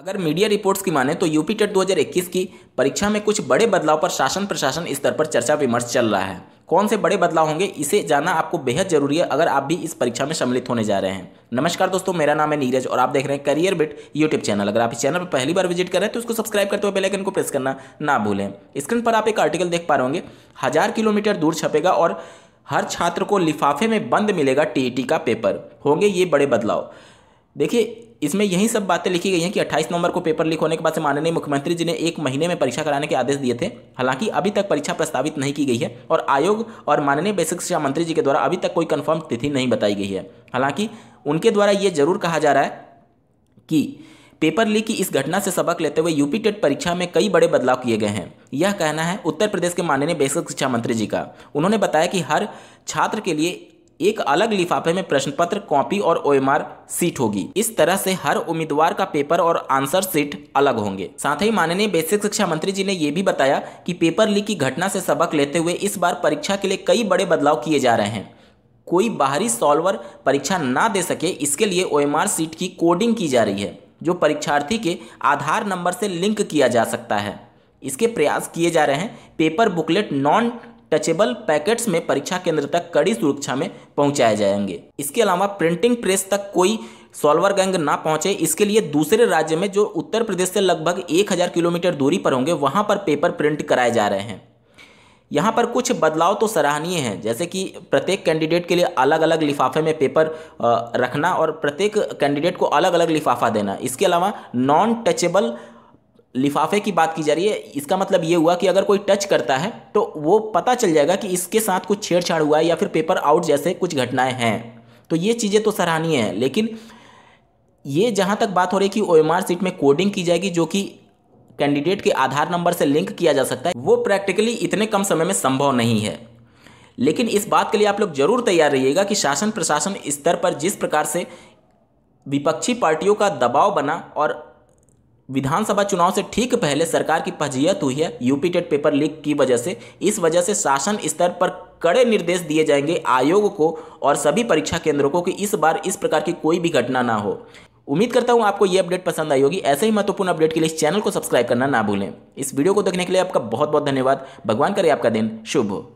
अगर media reports की माने तो यूपी टेट 2021 की परीक्षा में कुछ बड़े बदलाव पर शासन प्रशासन स्तर पर चर्चा विमर्श चल रहा है कौन से बड़े बदलाव होंगे इसे जाना आपको बेहद जरूरी है अगर आप भी इस परीक्षा में सम्मिलित होने जा रहे हैं नमस्कार दोस्तों मेरा नाम है नीरज और आप देख रहे हैं करियर बिट यूट्यूब चैनल अगर आप इस चैनल पर पहली बार विजिट करें तो उसको सब्सक्राइब करते हुए बेलाइकन को प्रेस करना ना भूलें स्क्रीन पर आप एक आर्टिकल देख पा रहे होंगे हज़ार किलोमीटर दूर छपेगा और हर छात्र को लिफाफे में बंद मिलेगा टी e का पेपर होंगे ये बड़े बदलाव देखिए इसमें यही सब बातें लिखी गई हैं कि 28 नवंबर को पेपर लीक होने के बाद से माननीय मुख्यमंत्री जी ने एक महीने में परीक्षा कराने के आदेश दिए थे हालांकि अभी तक परीक्षा प्रस्तावित नहीं की गई है और आयोग और माननीय बेसिक शिक्षा मंत्री जी के द्वारा अभी तक कोई कन्फर्म तिथि नहीं बताई गई है हालांकि उनके द्वारा ये जरूर कहा जा रहा है कि पेपर लीक की इस घटना से सबक लेते हुए यूपी टेट परीक्षा में कई बड़े बदलाव किए गए हैं यह कहना है उत्तर प्रदेश के माननीय बेसिक शिक्षा मंत्री जी का उन्होंने बताया कि हर छात्र के लिए एक अलग लिफाफे में प्रश्न पत्र कॉपी और ओएमआर सीट होगी इस तरह से हर उम्मीदवार का पेपर और आंसर सीट अलग होंगे साथ ही माननीय बेसिक शिक्षा मंत्री जी ने यह भी बताया कि पेपर लीक की घटना से सबक लेते हुए इस बार परीक्षा के लिए कई बड़े बदलाव किए जा रहे हैं कोई बाहरी सॉल्वर परीक्षा ना दे सके इसके लिए ओ सीट की कोडिंग की जा रही है जो परीक्षार्थी के आधार नंबर से लिंक किया जा सकता है इसके प्रयास किए जा रहे हैं paper booklet non touchable packets में परीक्षा केंद्र तक कड़ी सुरक्षा में पहुंचाए जाएंगे इसके अलावा प्रिंटिंग प्रेस तक कोई सॉल्वर गैंग ना पहुंचे इसके लिए दूसरे राज्य में जो उत्तर प्रदेश से लगभग 1000 किलोमीटर दूरी पर होंगे वहां पर पेपर प्रिंट कराए जा रहे हैं यहाँ पर कुछ बदलाव तो सराहनीय हैं जैसे कि प्रत्येक कैंडिडेट के लिए अलग अलग लिफाफे में पेपर रखना और प्रत्येक कैंडिडेट को अलग अलग लिफाफा देना इसके अलावा नॉन टचेबल लिफाफे की बात की जा रही है इसका मतलब ये हुआ कि अगर कोई टच करता है तो वो पता चल जाएगा कि इसके साथ कुछ छेड़छाड़ हुआ है या फिर पेपर आउट जैसे कुछ घटनाएं हैं तो ये चीज़ें तो सराहनीय हैं लेकिन ये जहाँ तक बात हो रही है कि ओ सीट में कोडिंग की जाएगी जो कि कैंडिडेट के आधार नंबर से लिंक किया जा सकता है वो प्रैक्टिकली इतने कम समय में संभव नहीं है लेकिन इस बात के लिए आप लोग जरूर तैयार रहिएगा कि शासन प्रशासन स्तर पर जिस प्रकार से विपक्षी पार्टियों का दबाव बना और विधानसभा चुनाव से ठीक पहले सरकार की पजियत हुई है यूपी टेट पेपर लीक की वजह से इस वजह से शासन स्तर पर कड़े निर्देश दिए जाएंगे आयोग को और सभी परीक्षा केंद्रों को कि इस बार इस प्रकार की कोई भी घटना ना हो उम्मीद करता हूं आपको ये अपडेट पसंद आई होगी ऐसे ही महत्वपूर्ण अपडेट के लिए इस चैनल को सब्सक्राइब करना ना भूलें इस वीडियो को देखने के लिए आपका बहुत बहुत धन्यवाद भगवान करे आपका दिन शुभ हो